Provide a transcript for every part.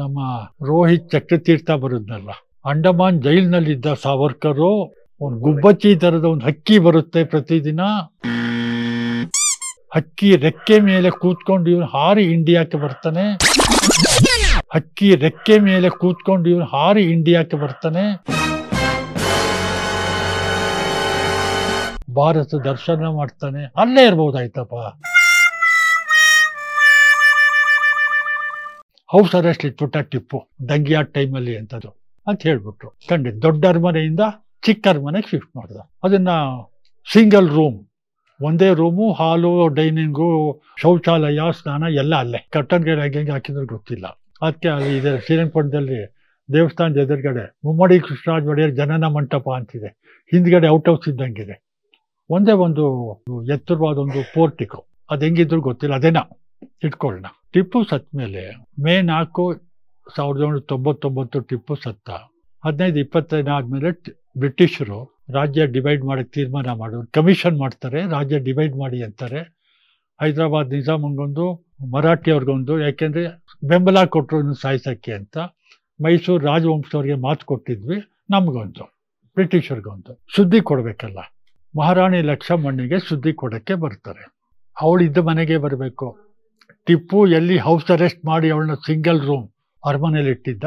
ನಮ್ಮ ರೋಹಿತ್ ಚಕ್ರತೀರ್ಥ ಬರುದ್ನಲ್ಲ ಅಂಡಮಾನ್ ಜೈಲ್ನಲ್ಲಿದ್ದ ಸಾವರ್ಕರು ಒಂದು ಗುಬ್ಬಚ್ಚಿ ಥರದ ಒಂದು ಹಕ್ಕಿ ಬರುತ್ತೆ ಪ್ರತಿದಿನ ಹಕ್ಕಿ ರೆಕ್ಕೆ ಮೇಲೆ ಕೂತ್ಕೊಂಡು ಇವನು ಹಾರಿ ಇಂಡಿಯಾಕ್ಕೆ ಬರ್ತಾನೆ ಹಕ್ಕಿ ರೆಕ್ಕೆ ಮೇಲೆ ಕೂತ್ಕೊಂಡು ಇವನು ಹಾರಿ ಇಂಡಿಯಾಕ್ಕೆ ಬರ್ತಾನೆ ಭಾರತ ದರ್ಶನ ಮಾಡ್ತಾನೆ ಅಲ್ಲೇ ಇರ್ಬೋದಾಯ್ತಪ್ಪ ಹೌಸ್ ಅರೆಸ್ಟ್ ಇಟ್ಬಿಟ್ಟ ಟಿಪ್ಪು ದಂಗಿಯಾದ ಟೈಮಲ್ಲಿ ಅಂತದ್ದು ಅಂತ ಹೇಳ್ಬಿಟ್ರು ಖಂಡಿತ ದೊಡ್ಡ ಅರಮನೆಯಿಂದ ಚಿಕ್ಕ ಅರಮನೆಗೆ ಶಿಫ್ಟ್ ಮಾಡಿದ ಅದನ್ನ ಸಿಂಗಲ್ ರೂಮ್ ಒಂದೇ ರೂಮು ಹಾಲು ಡೈನಿಂಗು ಶೌಚಾಲಯ ಸ್ನಾನ ಎಲ್ಲ ಅಲ್ಲೇ ಕಟ್ಟನ್ಗೆರೆ ಹೆಂಗೆ ಹಾಕಿದ್ರು ಗೊತ್ತಿಲ್ಲ ಅದಕ್ಕೆ ಅಲ್ಲಿ ಇದೆ ಶ್ರೀರಂಗಪಟ್ಟಣದಲ್ಲಿ ದೇವಸ್ಥಾನದ ಎದುರುಗಡೆ ಮುಮ್ಮಡಿ ಕೃಷ್ಣರಾಜ ಒಡೆಯರ್ ಜನನ ಮಂಟಪ ಅಂತಿದೆ ಹಿಂದ್ಗಡೆ ಔಟ್ ಹೌಸ್ ಇದೆ ಒಂದೇ ಒಂದು ಎತ್ತರವಾದ ಒಂದು ಪೋರ್ಟಿಕು ಅದು ಹೆಂಗಿದ್ರು ಗೊತ್ತಿಲ್ಲ ಅದೇನಾ ಇಟ್ಕೊಳ್ಳೋಣ ಟಿಪ್ಪು ಸತ್ತ ಮೇಲೆ ಮೇ ನಾಲ್ಕು ಸಾವಿರದ ಒಂಬೈನೂರ ತೊಂಬತ್ತೊಂಬತ್ತು ಟಿಪ್ಪು ಸತ್ತ ಹದಿನೈದು ಇಪ್ಪತ್ತೈದು ಆದಮೇಲೆ ಬ್ರಿಟಿಷರು ರಾಜ್ಯ ಡಿವೈಡ್ ಮಾಡಕ್ಕೆ ತೀರ್ಮಾನ ಮಾಡೋರು ಕಮಿಷನ್ ಮಾಡ್ತಾರೆ ರಾಜ್ಯ ಡಿವೈಡ್ ಮಾಡಿ ಅಂತಾರೆ ಹೈದರಾಬಾದ್ ನಿಜಾಮಂಗೊಂದು ಮರಾಠಿಯವ್ರಿಗೊಂದು ಯಾಕೆಂದರೆ ಬೆಂಬಲ ಕೊಟ್ಟರು ಸಾಯಿಸೋಕ್ಕೆ ಅಂತ ಮೈಸೂರು ರಾಜವಂಶದವ್ರಿಗೆ ಮಾತು ಕೊಟ್ಟಿದ್ವಿ ನಮಗೊಂದು ಬ್ರಿಟಿಷರಿಗೊಂದು ಸುದ್ದಿ ಕೊಡಬೇಕಲ್ಲ ಮಹಾರಾಣಿ ಲಕ್ಷ್ಮಣ್ಣಿಗೆ ಸುದ್ದಿ ಕೊಡೋಕ್ಕೆ ಬರ್ತಾರೆ ಅವಳಿದ್ದ ಮನೆಗೆ ಬರಬೇಕು ಟಿಪ್ಪು ಎಲ್ಲಿ ಹೌಸ್ ಅರೆಸ್ಟ್ ಮಾಡಿ ಅವಳನ್ನ ಸಿಂಗಲ್ ರೂಮ್ ಅರಮನೆಯಲ್ಲಿ ಇಟ್ಟಿದ್ದ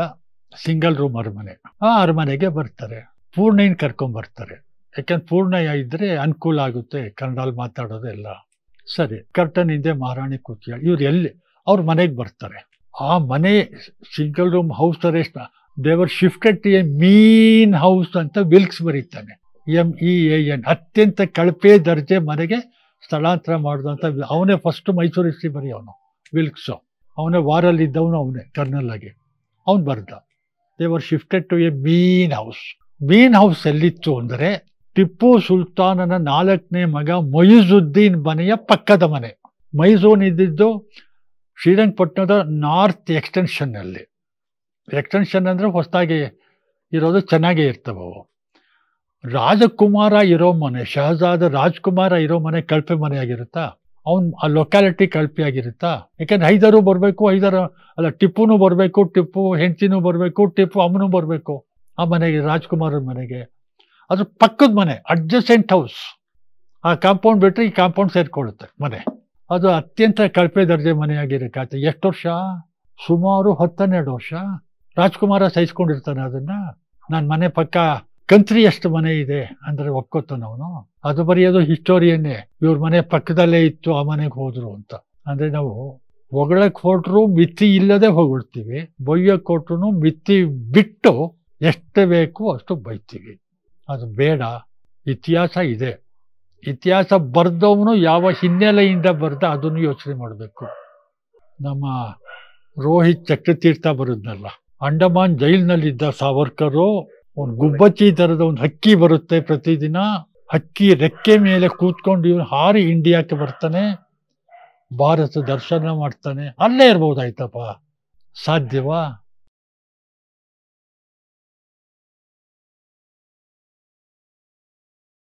ಸಿಂಗಲ್ ರೂಮ್ ಅರಮನೆ ಆ ಅರಮನೆಗೆ ಬರ್ತಾರೆ ಪೂರ್ಣೆಯನ್ನು ಬರ್ತಾರೆ ಯಾಕಂದ್ರೆ ಪೂರ್ಣಯ್ಯ ಇದ್ರೆ ಅನುಕೂಲ ಆಗುತ್ತೆ ಕನ್ನಡಲ್ಲಿ ಮಾತಾಡೋದು ಎಲ್ಲ ಸರಿ ಕರ್ಟನ್ ಹಿಂದೆ ಮಹಾರಾಣಿ ಕೂತಿಯಾಳು ಇವ್ರು ಎಲ್ಲಿ ಅವ್ರ ಮನೆಗೆ ಬರ್ತಾರೆ ಆ ಮನೆ single room house arrest they were shifted to a mean house ಅಂತ ವಿಲ್ಕ್ಸ್ ಬರೀತಾನೆ ಎಂ ಇ ಎ ಎನ್ ಅತ್ಯಂತ ಕಳಪೆ ದರ್ಜೆ ಮನೆಗೆ ಸ್ಥಳಾಂತರ ಮಾಡಿದಂಥ ಅವನೇ ಫಸ್ಟ್ ಮೈಸೂರು ಹಿಸ್ಟ್ರಿ ಬರೀ ಅವನು ವಿಲ್ಕ್ಸ್ ಅವನೇ ಇದ್ದವನು ಅವನೇ ಕರ್ನಲ್ ಆಗಿ ಅವನು ಬರ್ದ they were shifted to a mean house mean house ಎಲ್ಲಿತ್ತು ಅಂದರೆ ಟಿಪ್ಪು ಸುಲ್ತಾನನ ನಾಲ್ಕನೇ ಮಗ ಮೊಯಿಜುದ್ದೀನ್ ಮನೆಯ ಪಕ್ಕದ ಮನೆ ಮೈಸೂನ್ ಇದ್ದಿದ್ದು ಶ್ರೀರಂಗಪಟ್ಟಣದ ನಾರ್ತ್ ಎಕ್ಸ್ಟೆನ್ಷನ್ನಲ್ಲಿ ಎಕ್ಸ್ಟೆನ್ಷನ್ ಅಂದರೆ ಹೊಸದಾಗಿ ಇರೋದು ಚೆನ್ನಾಗೇ ಇರ್ತವೆ ಅವು ರಾಜಕುಮಾರ ಇರೋ ಮನೆ ಶಹಜಾದ ರಾಜ್ಕುಮಾರ ಇರೋ ಮನೆ ಕಳಪೆ ಮನೆಯಾಗಿರುತ್ತಾ ಅವ್ನು ಆ ಲೊಕ್ಯಾಲಿಟಿ ಆಗಿರುತ್ತಾ ಯಾಕಂದ್ರೆ ಐದರು ಬರಬೇಕು ಹೈದರ ಅಲ್ಲ ಟಿಪ್ಪುನು ಬರಬೇಕು ಟಿಪ್ಪು ಹೆಂಡ್ತಿನೂ ಬರಬೇಕು ಟಿಪ್ಪು ಅಮ್ಮನು ಬರಬೇಕು ಆ ಮನೆಗೆ ರಾಜ್ಕುಮಾರನ ಮನೆಗೆ ಅದ್ರ ಪಕ್ಕದ ಮನೆ ಅಡ್ಜಸೆಂಟ್ ಹೌಸ್ ಆ ಕಾಂಪೌಂಡ್ ಬಿಟ್ಟರೆ ಈ ಕಾಂಪೌಂಡ್ ಸೇರಿಕೊಳ್ಳುತ್ತೆ ಮನೆ ಅದು ಅತ್ಯಂತ ಕಳಪೆ ದರ್ಜೆ ಆಗಿರುತ್ತೆ ಎಷ್ಟು ವರ್ಷ ಸುಮಾರು ಹತ್ತನ್ನೆರಡು ವರ್ಷ ರಾಜ್ಕುಮಾರ ಸಹಿಸ್ಕೊಂಡಿರ್ತಾನೆ ಅದನ್ನು ನಾನು ಮನೆ ಪಕ್ಕ ಕಂತ್ರಿ ಎಷ್ಟು ಮನೆ ಇದೆ ಅಂದ್ರೆ ಒಕ್ಕೊತ್ತನವನು ಅದು ಬರೆಯೋದು ಹಿಸ್ಟೋರಿಯನ್ನೇ ಇವ್ರ ಮನೆ ಪಕ್ಕದಲ್ಲೇ ಇತ್ತು ಆ ಮನೆಗೆ ಹೋದ್ರು ಅಂತ ಅಂದ್ರೆ ನಾವು ಹೊಗಳಕ್ ಹೊಟ್ರು ಮಿತಿ ಇಲ್ಲದೆ ಹೊಗಳ್ತೀವಿ ಬೊಯ್ಯಕ್ಕೆ ಕೊಟ್ರು ಮಿತಿ ಬಿಟ್ಟು ಎಷ್ಟು ಬೇಕು ಅಷ್ಟು ಬೈತೀವಿ ಅದು ಬೇಡ ಇತಿಹಾಸ ಇದೆ ಇತಿಹಾಸ ಬರೆದವನು ಯಾವ ಹಿನ್ನೆಲೆಯಿಂದ ಬರೆದ ಅದನ್ನು ಯೋಚನೆ ಮಾಡಬೇಕು ನಮ್ಮ ರೋಹಿತ್ ಚಕ್ರತೀರ್ಥ ಬರೋದ್ನಲ್ಲ ಅಂಡಮಾನ್ ಜೈಲಿನಲ್ಲಿದ್ದ ಸಾವರ್ಕರು ಒಂದು ಗುಬ್ಬಚ್ಚಿ ತರದ ಒಂದು ಹಕ್ಕಿ ಬರುತ್ತೆ ಪ್ರತಿದಿನ ಹಕ್ಕಿ ರೆಕ್ಕೆ ಮೇಲೆ ಕೂತ್ಕೊಂಡು ಇವನು ಹಾರಿ ಇಂಡಿಯಾಕ್ಕೆ ಬರ್ತಾನೆ ಭಾರತ ದರ್ಶನ ಮಾಡ್ತಾನೆ ಅಲ್ಲೇ ಇರ್ಬೋದಾಯ್ತಪ್ಪ ಸಾಧ್ಯವಾ